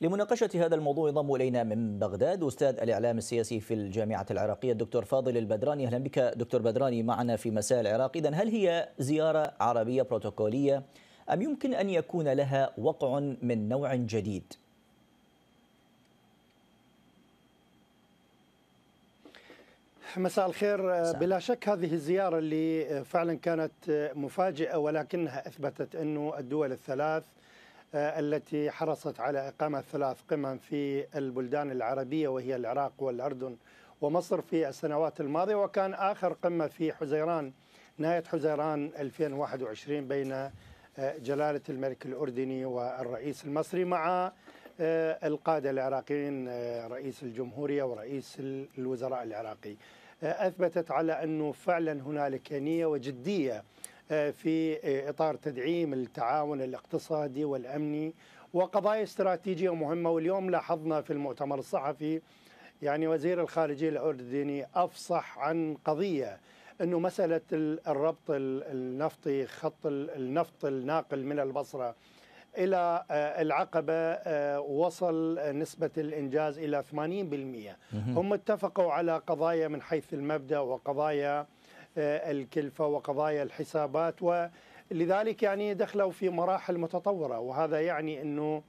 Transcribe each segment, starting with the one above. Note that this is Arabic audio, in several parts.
لمناقشة هذا الموضوع ينضم إلينا من بغداد أستاذ الإعلام السياسي في الجامعة العراقية الدكتور فاضل البدراني أهلا بك دكتور بدراني معنا في مساء العراق إذا هل هي زيارة عربية بروتوكولية أم يمكن أن يكون لها وقع من نوع جديد؟ مساء الخير بلا شك هذه الزيارة اللي فعلا كانت مفاجئة ولكنها أثبتت أنه الدول الثلاث آه، التي حرصت على إقامة ثلاث قمم في البلدان العربية وهي العراق والأردن ومصر في السنوات الماضية وكان آخر قمة في حزيران نهاية حزيران 2021 بين آه، جلالة الملك الأردني والرئيس المصري مع آه، القادة العراقيين رئيس الجمهورية ورئيس الوزراء العراقي أثبتت على أنه فعلا هنالك نية وجدية آه، في آه، إطار تدعيم التعاون الاقتصادي والأمني وقضايا استراتيجية مهمة واليوم لاحظنا في المؤتمر الصحفي يعني وزير الخارجية الأردني أفصح عن قضية أنه مسألة الربط النفطي خط النفط الناقل من البصرة إلى آه، العقبة وصل نسبة الإنجاز إلى 80% هم اتفقوا على قضايا من حيث المبدأ وقضايا آه، الكلفة وقضايا الحسابات ولذلك يعني دخلوا في مراحل متطورة وهذا يعني أنه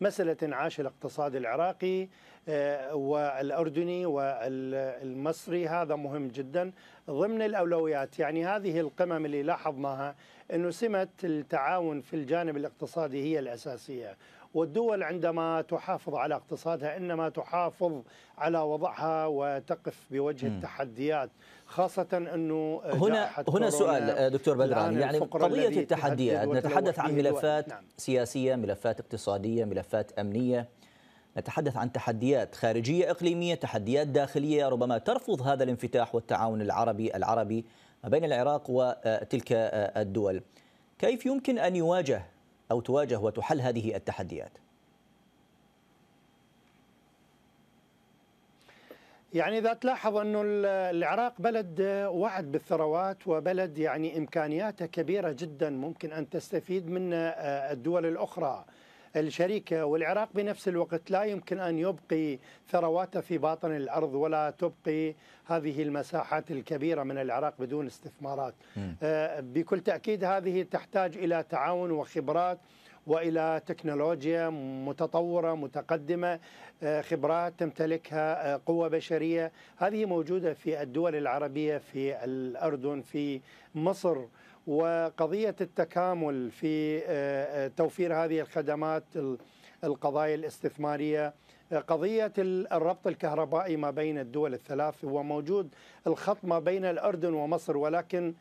مسألة عاش الاقتصاد العراقي آه، والأردني والمصري هذا مهم جدا ضمن الأولويات يعني هذه القمم اللي لاحظناها أنه سمة التعاون في الجانب الاقتصادي هي الأساسية والدول عندما تحافظ على اقتصادها انما تحافظ على وضعها وتقف بوجه م. التحديات خاصه انه هنا هنا سؤال آه، دكتور بدران يعني قضيه التحديات نتحدث عن ملفات نعم. سياسيه ملفات اقتصاديه ملفات امنيه نتحدث عن تحديات خارجية إقليمية تحديات داخلية ربما ترفض هذا الانفتاح والتعاون العربي العربي ما بين العراق وتلك آه، آه، الدول كيف يمكن أن يواجه أو تواجه وتحل هذه التحديات؟ يعني إذا تلاحظ أنه العراق بلد آه، وعد بالثروات وبلد يعني إمكانياته كبيرة جدا ممكن أن تستفيد من الدول الأخرى الشريكة والعراق بنفس الوقت لا يمكن أن يبقي ثرواته في باطن الأرض ولا تبقي هذه المساحات الكبيرة من العراق بدون استثمارات آه، بكل تأكيد هذه تحتاج إلى تعاون وخبرات والى تكنولوجيا متطوره متقدمه آه، خبرات تمتلكها آه، قوه بشريه هذه موجوده في الدول العربيه في الاردن في مصر وقضية التكامل في آه، آه، توفير هذه الخدمات القضايا الاستثمارية آه، قضية الربط الكهربائي ما بين الدول الثلاث هو موجود الخط ما بين الأردن ومصر ولكن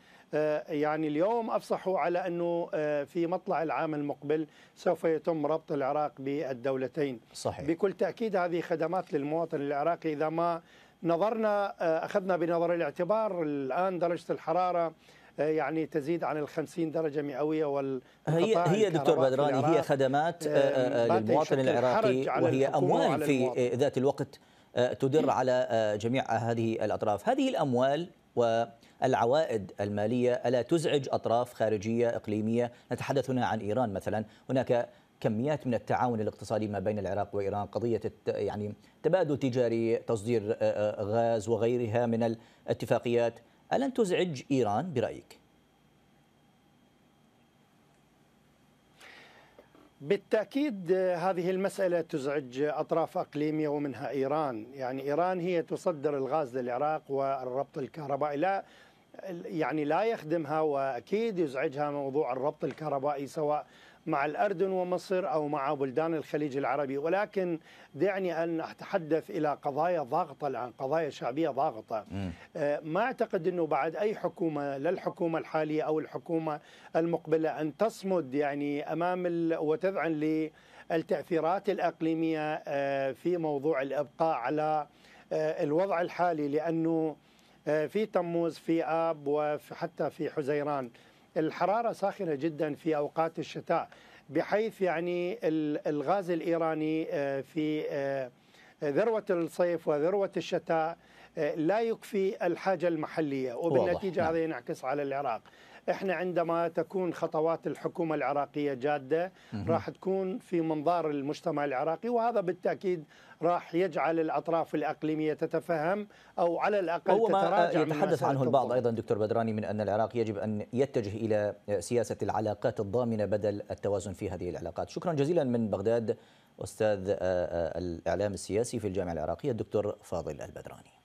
يعني اليوم أفصحوا على أنه في مطلع العام المقبل سوف يتم ربط العراق بالدولتين صحيح. بكل تأكيد هذه خدمات للمواطن العراقي إذا ما نظرنا أخذنا بنظر الاعتبار الآن درجة الحرارة آه، يعني تزيد عن ال 50 درجه مئويه وال هي هي دكتور بدراني هي خدمات آه، آه، للمواطن العراقي وهي اموال في ذات الوقت تدر على جميع هذه الاطراف، هذه الاموال والعوائد الماليه الا تزعج اطراف خارجيه اقليميه، نتحدث هنا عن ايران مثلا، هناك كميات من التعاون الاقتصادي ما بين العراق وايران قضيه يعني تبادل تجاري تصدير غاز وغيرها من الاتفاقيات ألن تزعج إيران برأيك؟ بالتأكيد آه، هذه المسألة تزعج أطراف أقليمية ومنها إيران يعني إيران هي تصدر الغاز للعراق والربط الكهربائي لا يعني لا يخدمها واكيد يزعجها موضوع الربط الكهربائي سواء مع الاردن ومصر او مع بلدان الخليج العربي ولكن دعني ان اتحدث الى قضايا ضاغطه الان قضايا شعبيه ضاغطه آه، ما اعتقد انه بعد اي حكومه لا الحكومه الحاليه او الحكومه المقبله ان تصمد يعني امام وتذعن للتاثيرات الاقليميه آه، في موضوع الابقاء على آه، الوضع الحالي لانه آه، في تموز في آب وحتى في حزيران الحرارة ساخنة جدا في أوقات الشتاء بحيث يعني الغاز الإيراني آه، في آه، ذروة الصيف وذروة الشتاء لا يكفي الحاجة المحلية وبالنتيجة نعم. هذا ينعكس على العراق احنا عندما تكون خطوات الحكومه العراقيه جاده راح تكون في منظار المجتمع العراقي وهذا بالتاكيد راح يجعل الاطراف الاقليميه تتفهم او على الاقل هو ما يتحدث عنه البعض الضغط. ايضا دكتور بدراني من ان العراق يجب ان يتجه الى سياسه العلاقات الضامنه بدل التوازن في هذه العلاقات شكرا جزيلا من بغداد استاذ آه، آه، الاعلام السياسي في الجامعه العراقيه الدكتور فاضل البدراني